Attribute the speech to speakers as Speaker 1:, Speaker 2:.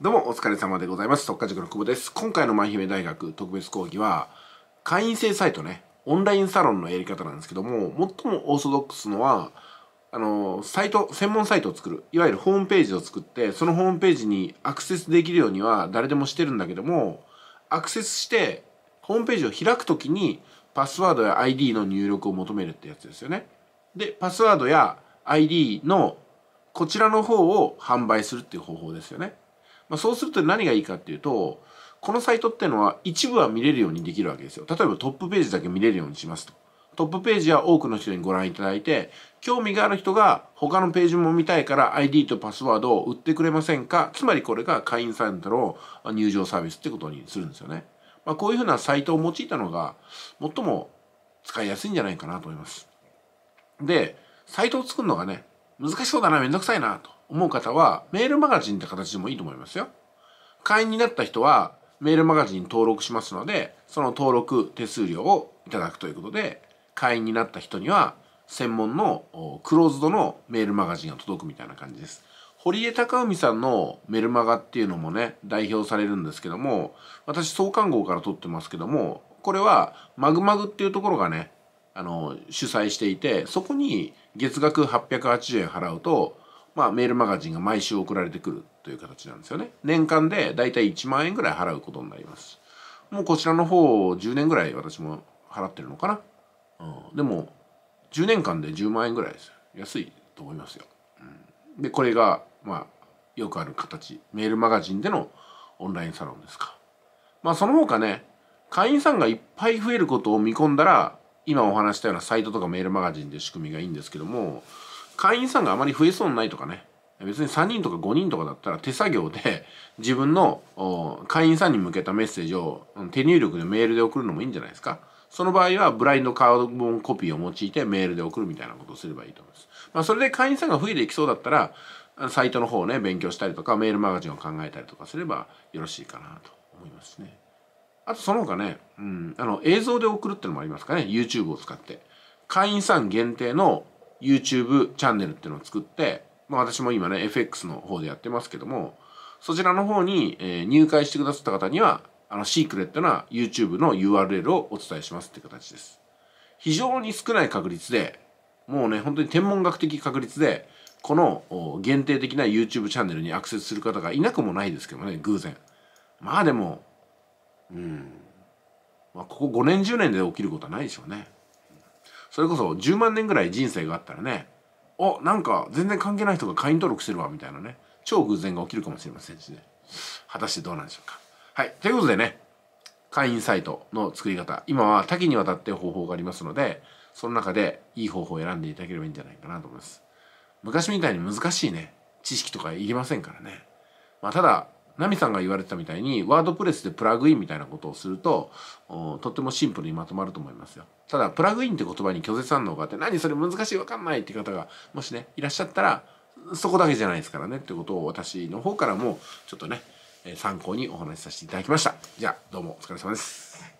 Speaker 1: どうもお疲れ様でございます。特化塾の久保です。今回の舞姫大学特別講義は、会員制サイトね、オンラインサロンのやり方なんですけども、最もオーソドックスのは、あの、サイト、専門サイトを作る。いわゆるホームページを作って、そのホームページにアクセスできるようには誰でもしてるんだけども、アクセスして、ホームページを開くときに、パスワードや ID の入力を求めるってやつですよね。で、パスワードや ID のこちらの方を販売するっていう方法ですよね。まあ、そうすると何がいいかっていうと、このサイトっていうのは一部は見れるようにできるわけですよ。例えばトップページだけ見れるようにしますと。トップページは多くの人にご覧いただいて、興味がある人が他のページも見たいから ID とパスワードを売ってくれませんかつまりこれが会員サイトの入場サービスってことにするんですよね。まあ、こういうふうなサイトを用いたのが最も使いやすいんじゃないかなと思います。で、サイトを作るのがね、難しそうだな、めんどくさいなと思う方はメールマガジンって形でもいいと思いますよ。会員になった人はメールマガジン登録しますので、その登録手数料をいただくということで、会員になった人には専門のクローズドのメールマガジンが届くみたいな感じです。堀江貴文さんのメルマガっていうのもね、代表されるんですけども、私創刊号から取ってますけども、これはマグマグっていうところがね、あの、主催していて、そこに月額880円払うと、まあ、メールマガジンが毎週送られてくるという形なんですよね。年間でだいたい1万円ぐらい払うことになります。もうこちらの方10年ぐらい私も払ってるのかな。うん、でも10年間で10万円ぐらいです。安いと思いますよ。うん、でこれがまあよくある形メールマガジンでのオンラインサロンですか。まあその他ね会員さんがいっぱい増えることを見込んだら今お話したようなサイトとかメールマガジンで仕組みがいいんですけども会員さんがあまり増えそうにないとかね別に3人とか5人とかだったら手作業で 自分の会員さんに向けたメッセージを手入力でメールで送るのもいいんじゃないですかその場合はブラインドカーボンコピーを用いてメールで送るみたいなことをすればいいと思います。まあ、それで会員さんが増えていきそうだったらサイトの方をね勉強したりとかメールマガジンを考えたりとかすればよろしいかなと思いますね。あとその他ね、うん、あの映像で送るってのもありますかね YouTube を使って。会員さん限定の YouTube チャンネルっていうのを作って、まあ、私も今ね FX の方でやってますけどもそちらの方に、え入会してくださった方にはあのシークレットな YouTube の URL をお伝えしますって形です非常に少ない確率でもうね本当に天文学的確率でこの限定的な YouTube チャンネルにアクセスする方がいなくもないですけどね偶然まあでもうん、まあ、ここ5年10年で起きることはないでしょうねそれこそ10万年ぐらい人生があったらねおなんか全然関係ない人が会員登録してるわみたいなね超偶然が起きるかもしれませんしね果たしてどうなんでしょうかはいということでね会員サイトの作り方今は多岐にわたって方法がありますのでその中でいい方法を選んでいただければいいんじゃないかなと思います昔みたいに難しいね知識とかいりませんからねまあただナミさんが言われてたみたいに、ワードプレスでプラグインみたいなことをすると、とってもシンプルにまとまると思いますよ。ただ、プラグインって言葉に拒絶反応があって、何それ難しいわかんないって方が、もしね、いらっしゃったら、そこだけじゃないですからね、ってことを私の方からも、ちょっとね、参考にお話しさせていただきました。じゃあ、どうもお疲れ様です。